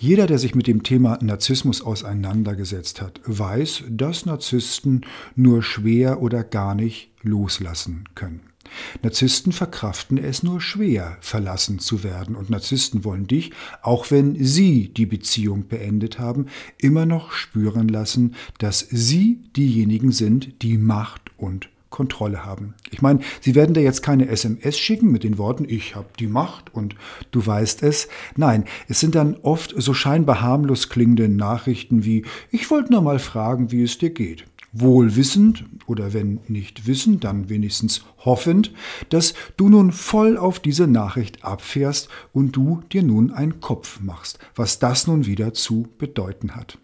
Jeder, der sich mit dem Thema Narzissmus auseinandergesetzt hat, weiß, dass Narzissten nur schwer oder gar nicht loslassen können. Narzissten verkraften es nur schwer, verlassen zu werden, und Narzissten wollen dich, auch wenn sie die Beziehung beendet haben, immer noch spüren lassen, dass sie diejenigen sind, die Macht und Kontrolle haben. Ich meine, sie werden dir jetzt keine SMS schicken mit den Worten, ich habe die Macht und du weißt es. Nein, es sind dann oft so scheinbar harmlos klingende Nachrichten wie, ich wollte nur mal fragen, wie es dir geht. Wohlwissend oder wenn nicht wissend, dann wenigstens hoffend, dass du nun voll auf diese Nachricht abfährst und du dir nun einen Kopf machst, was das nun wieder zu bedeuten hat.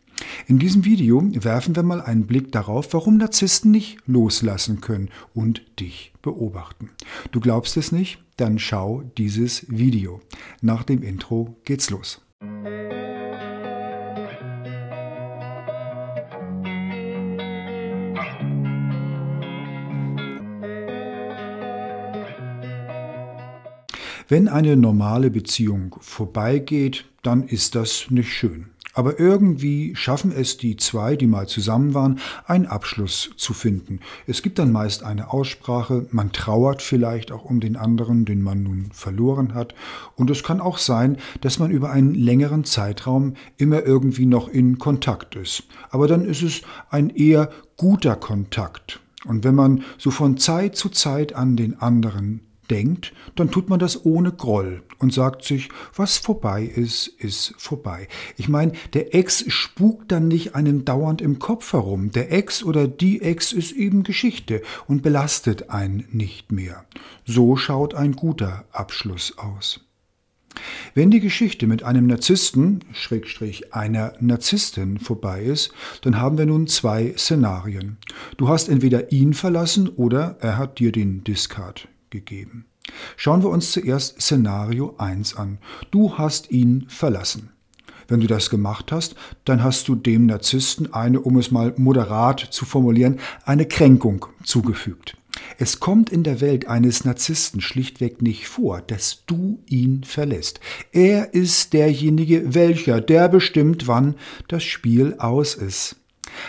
In diesem Video werfen wir mal einen Blick darauf, warum Narzissten nicht loslassen können und dich beobachten. Du glaubst es nicht? Dann schau dieses Video. Nach dem Intro geht's los. Wenn eine normale Beziehung vorbeigeht, dann ist das nicht schön. Aber irgendwie schaffen es die zwei, die mal zusammen waren, einen Abschluss zu finden. Es gibt dann meist eine Aussprache, man trauert vielleicht auch um den anderen, den man nun verloren hat. Und es kann auch sein, dass man über einen längeren Zeitraum immer irgendwie noch in Kontakt ist. Aber dann ist es ein eher guter Kontakt. Und wenn man so von Zeit zu Zeit an den anderen denkt, dann tut man das ohne Groll und sagt sich, was vorbei ist, ist vorbei. Ich meine, der Ex spukt dann nicht einem dauernd im Kopf herum. Der Ex oder die Ex ist eben Geschichte und belastet einen nicht mehr. So schaut ein guter Abschluss aus. Wenn die Geschichte mit einem Narzissten, Schrägstrich einer Narzisstin, vorbei ist, dann haben wir nun zwei Szenarien. Du hast entweder ihn verlassen oder er hat dir den Discard gegeben. Schauen wir uns zuerst Szenario 1 an. Du hast ihn verlassen. Wenn du das gemacht hast, dann hast du dem Narzissten eine, um es mal moderat zu formulieren, eine Kränkung zugefügt. Es kommt in der Welt eines Narzissten schlichtweg nicht vor, dass du ihn verlässt. Er ist derjenige, welcher, der bestimmt, wann das Spiel aus ist.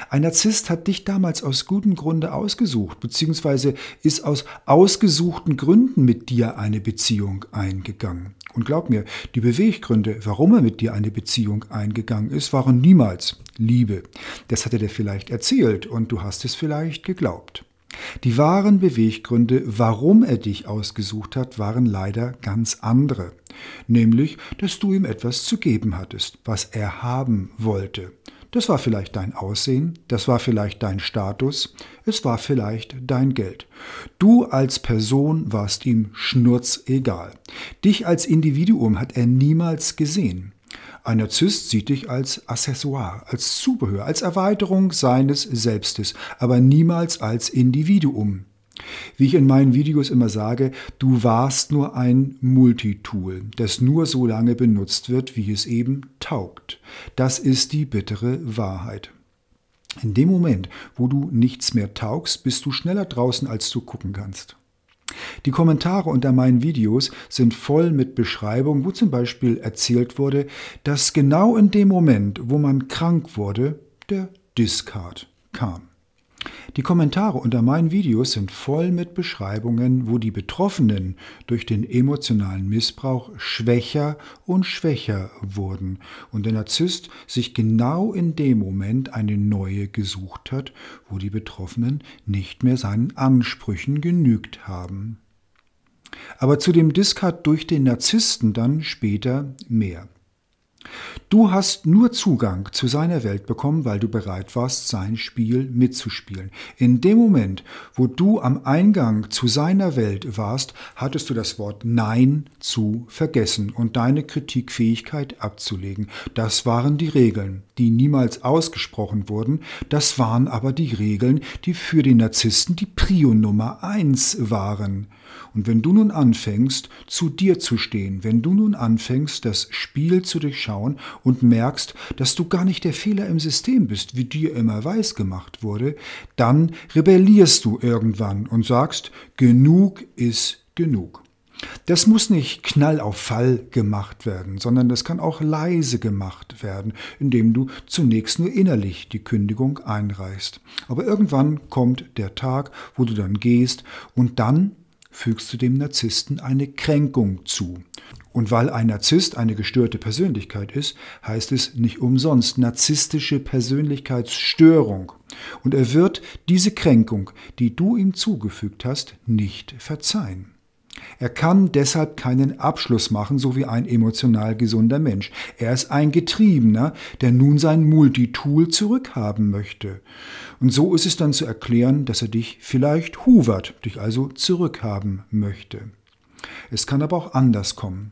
Ein Narzisst hat dich damals aus gutem Grunde ausgesucht, beziehungsweise ist aus ausgesuchten Gründen mit dir eine Beziehung eingegangen. Und glaub mir, die Beweggründe, warum er mit dir eine Beziehung eingegangen ist, waren niemals Liebe. Das hat er dir vielleicht erzählt und du hast es vielleicht geglaubt. Die wahren Beweggründe, warum er dich ausgesucht hat, waren leider ganz andere, nämlich, dass du ihm etwas zu geben hattest, was er haben wollte. Das war vielleicht dein Aussehen, das war vielleicht dein Status, es war vielleicht dein Geld. Du als Person warst ihm schnurzegal. Dich als Individuum hat er niemals gesehen. Ein Narzisst sieht dich als Accessoire, als Zubehör, als Erweiterung seines Selbstes, aber niemals als Individuum. Wie ich in meinen Videos immer sage, du warst nur ein Multitool, das nur so lange benutzt wird, wie es eben taugt. Das ist die bittere Wahrheit. In dem Moment, wo du nichts mehr taugst, bist du schneller draußen, als du gucken kannst. Die Kommentare unter meinen Videos sind voll mit Beschreibungen, wo zum Beispiel erzählt wurde, dass genau in dem Moment, wo man krank wurde, der Discard kam. Die Kommentare unter meinen Videos sind voll mit Beschreibungen, wo die Betroffenen durch den emotionalen Missbrauch schwächer und schwächer wurden und der Narzisst sich genau in dem Moment eine neue gesucht hat, wo die Betroffenen nicht mehr seinen Ansprüchen genügt haben. Aber zu dem Discard durch den Narzissten dann später mehr. Du hast nur Zugang zu seiner Welt bekommen, weil du bereit warst, sein Spiel mitzuspielen. In dem Moment, wo du am Eingang zu seiner Welt warst, hattest du das Wort Nein zu vergessen und deine Kritikfähigkeit abzulegen. Das waren die Regeln, die niemals ausgesprochen wurden, das waren aber die Regeln, die für den Narzissten die Prio Nummer eins waren. Und wenn du nun anfängst, zu dir zu stehen, wenn du nun anfängst, das Spiel zu durchschauen, anschauen und merkst, dass du gar nicht der Fehler im System bist, wie dir immer weiß gemacht wurde, dann rebellierst du irgendwann und sagst, genug ist genug. Das muss nicht knall auf Fall gemacht werden, sondern das kann auch leise gemacht werden, indem du zunächst nur innerlich die Kündigung einreichst. Aber irgendwann kommt der Tag, wo du dann gehst und dann fügst du dem Narzissten eine Kränkung zu. Und weil ein Narzisst eine gestörte Persönlichkeit ist, heißt es nicht umsonst narzisstische Persönlichkeitsstörung. Und er wird diese Kränkung, die du ihm zugefügt hast, nicht verzeihen. Er kann deshalb keinen Abschluss machen, so wie ein emotional gesunder Mensch. Er ist ein Getriebener, der nun sein Multitool zurückhaben möchte. Und so ist es dann zu erklären, dass er dich vielleicht hovert, dich also zurückhaben möchte. Es kann aber auch anders kommen.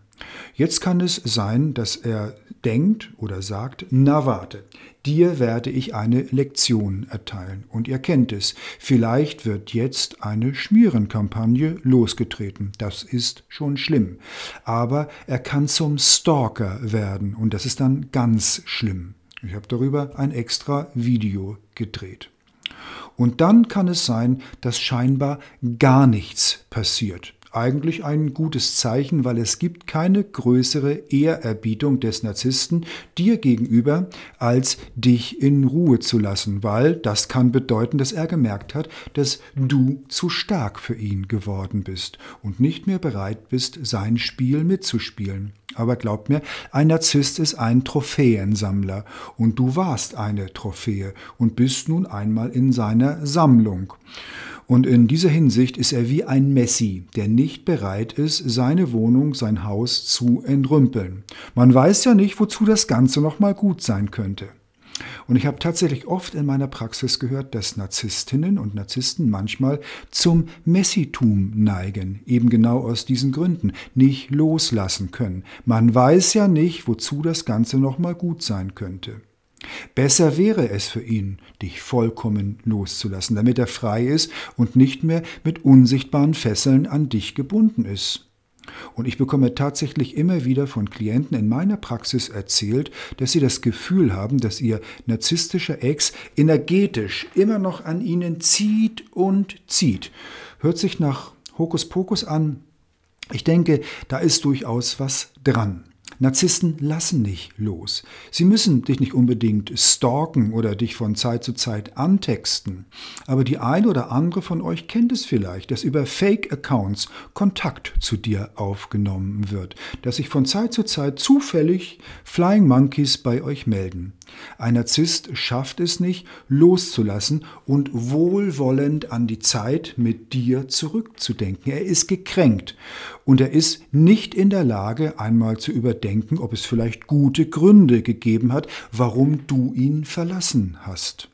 Jetzt kann es sein, dass er denkt oder sagt, na warte, dir werde ich eine Lektion erteilen. Und ihr kennt es, vielleicht wird jetzt eine Schmierenkampagne losgetreten. Das ist schon schlimm. Aber er kann zum Stalker werden und das ist dann ganz schlimm. Ich habe darüber ein extra Video gedreht. Und dann kann es sein, dass scheinbar gar nichts passiert eigentlich ein gutes Zeichen, weil es gibt keine größere Ehrerbietung des Narzissten dir gegenüber, als dich in Ruhe zu lassen, weil das kann bedeuten, dass er gemerkt hat, dass du zu stark für ihn geworden bist und nicht mehr bereit bist, sein Spiel mitzuspielen. Aber glaub mir, ein Narzisst ist ein Trophäensammler und du warst eine Trophäe und bist nun einmal in seiner Sammlung. Und in dieser Hinsicht ist er wie ein Messi, der nicht bereit ist, seine Wohnung, sein Haus zu entrümpeln. Man weiß ja nicht, wozu das Ganze nochmal gut sein könnte. Und ich habe tatsächlich oft in meiner Praxis gehört, dass Narzisstinnen und Narzissten manchmal zum Messitum neigen, eben genau aus diesen Gründen, nicht loslassen können. Man weiß ja nicht, wozu das Ganze nochmal gut sein könnte. Besser wäre es für ihn, dich vollkommen loszulassen, damit er frei ist und nicht mehr mit unsichtbaren Fesseln an dich gebunden ist. Und ich bekomme tatsächlich immer wieder von Klienten in meiner Praxis erzählt, dass sie das Gefühl haben, dass ihr narzisstischer Ex energetisch immer noch an ihnen zieht und zieht. Hört sich nach Hokuspokus an. Ich denke, da ist durchaus was dran. Narzissten lassen nicht los. Sie müssen dich nicht unbedingt stalken oder dich von Zeit zu Zeit antexten. Aber die eine oder andere von euch kennt es vielleicht, dass über Fake-Accounts Kontakt zu dir aufgenommen wird, dass sich von Zeit zu Zeit zufällig Flying Monkeys bei euch melden. Ein Narzisst schafft es nicht, loszulassen und wohlwollend an die Zeit mit dir zurückzudenken. Er ist gekränkt und er ist nicht in der Lage, einmal zu überdenken, ob es vielleicht gute Gründe gegeben hat, warum du ihn verlassen hast.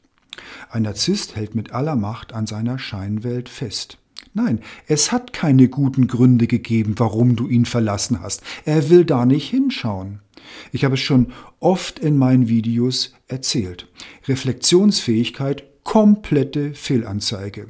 Ein Narzisst hält mit aller Macht an seiner Scheinwelt fest. Nein, es hat keine guten Gründe gegeben, warum du ihn verlassen hast. Er will da nicht hinschauen. Ich habe es schon oft in meinen Videos erzählt. Reflexionsfähigkeit, komplette Fehlanzeige.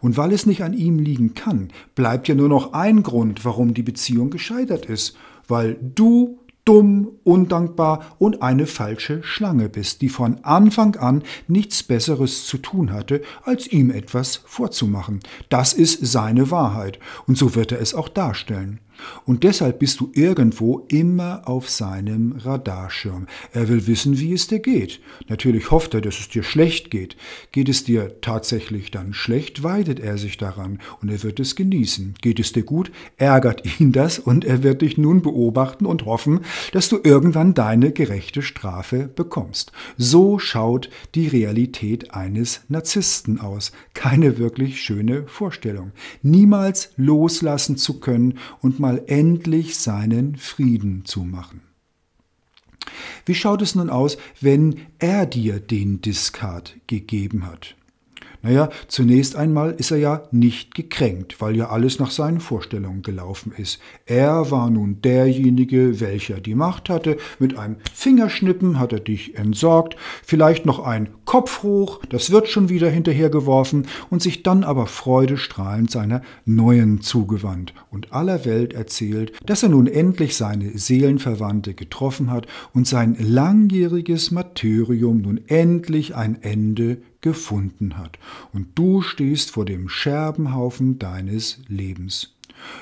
Und weil es nicht an ihm liegen kann, bleibt ja nur noch ein Grund, warum die Beziehung gescheitert ist. Weil du dumm, undankbar und eine falsche Schlange bist, die von Anfang an nichts Besseres zu tun hatte, als ihm etwas vorzumachen. Das ist seine Wahrheit, und so wird er es auch darstellen. Und deshalb bist du irgendwo immer auf seinem Radarschirm. Er will wissen, wie es dir geht. Natürlich hofft er, dass es dir schlecht geht. Geht es dir tatsächlich dann schlecht, weidet er sich daran und er wird es genießen. Geht es dir gut, ärgert ihn das und er wird dich nun beobachten und hoffen, dass du irgendwann deine gerechte Strafe bekommst. So schaut die Realität eines Narzissten aus. Keine wirklich schöne Vorstellung. Niemals loslassen zu können und mal mal endlich seinen Frieden zu machen. Wie schaut es nun aus, wenn er dir den Discard gegeben hat? Naja, zunächst einmal ist er ja nicht gekränkt, weil ja alles nach seinen Vorstellungen gelaufen ist. Er war nun derjenige, welcher die Macht hatte. Mit einem Fingerschnippen hat er dich entsorgt, vielleicht noch ein Kopf hoch, das wird schon wieder hinterhergeworfen und sich dann aber freudestrahlend seiner neuen zugewandt und aller Welt erzählt, dass er nun endlich seine Seelenverwandte getroffen hat und sein langjähriges Martyrium nun endlich ein Ende gefunden hat. Und du stehst vor dem Scherbenhaufen deines Lebens.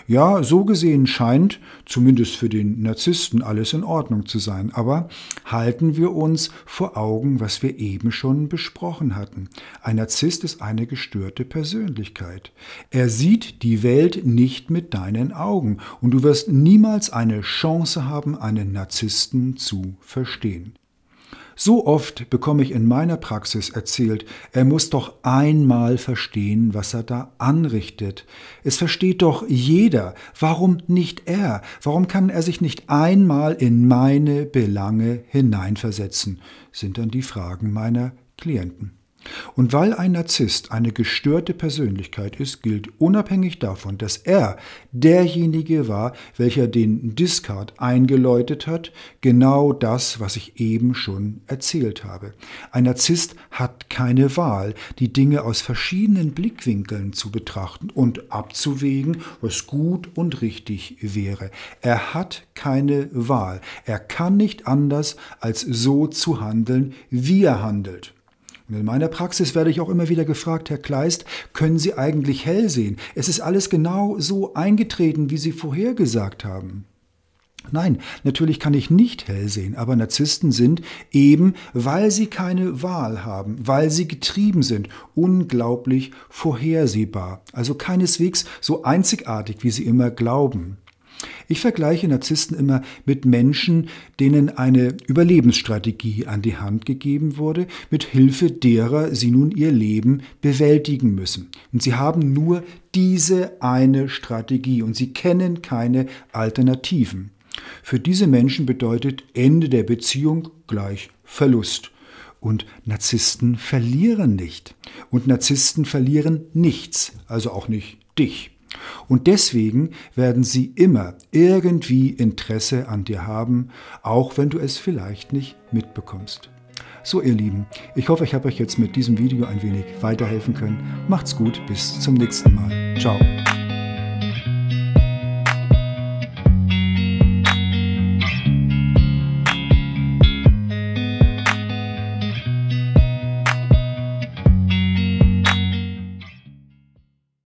Ja, so gesehen scheint, zumindest für den Narzissten, alles in Ordnung zu sein, aber halten wir uns vor Augen, was wir eben schon besprochen hatten. Ein Narzisst ist eine gestörte Persönlichkeit. Er sieht die Welt nicht mit deinen Augen und du wirst niemals eine Chance haben, einen Narzissten zu verstehen. So oft bekomme ich in meiner Praxis erzählt, er muss doch einmal verstehen, was er da anrichtet. Es versteht doch jeder. Warum nicht er? Warum kann er sich nicht einmal in meine Belange hineinversetzen? Sind dann die Fragen meiner Klienten. Und weil ein Narzisst eine gestörte Persönlichkeit ist, gilt unabhängig davon, dass er derjenige war, welcher den Discard eingeläutet hat, genau das, was ich eben schon erzählt habe. Ein Narzisst hat keine Wahl, die Dinge aus verschiedenen Blickwinkeln zu betrachten und abzuwägen, was gut und richtig wäre. Er hat keine Wahl. Er kann nicht anders, als so zu handeln, wie er handelt. In meiner Praxis werde ich auch immer wieder gefragt, Herr Kleist, können Sie eigentlich hell sehen? Es ist alles genau so eingetreten, wie Sie vorhergesagt haben. Nein, natürlich kann ich nicht hell sehen, aber Narzissten sind eben, weil sie keine Wahl haben, weil sie getrieben sind, unglaublich vorhersehbar, also keineswegs so einzigartig, wie sie immer glauben. Ich vergleiche Narzissten immer mit Menschen, denen eine Überlebensstrategie an die Hand gegeben wurde, mit Hilfe derer sie nun ihr Leben bewältigen müssen. Und sie haben nur diese eine Strategie und sie kennen keine Alternativen. Für diese Menschen bedeutet Ende der Beziehung gleich Verlust. Und Narzissten verlieren nicht. Und Narzissten verlieren nichts, also auch nicht dich. Und deswegen werden sie immer irgendwie Interesse an dir haben, auch wenn du es vielleicht nicht mitbekommst. So ihr Lieben, ich hoffe, ich habe euch jetzt mit diesem Video ein wenig weiterhelfen können. Macht's gut, bis zum nächsten Mal. Ciao.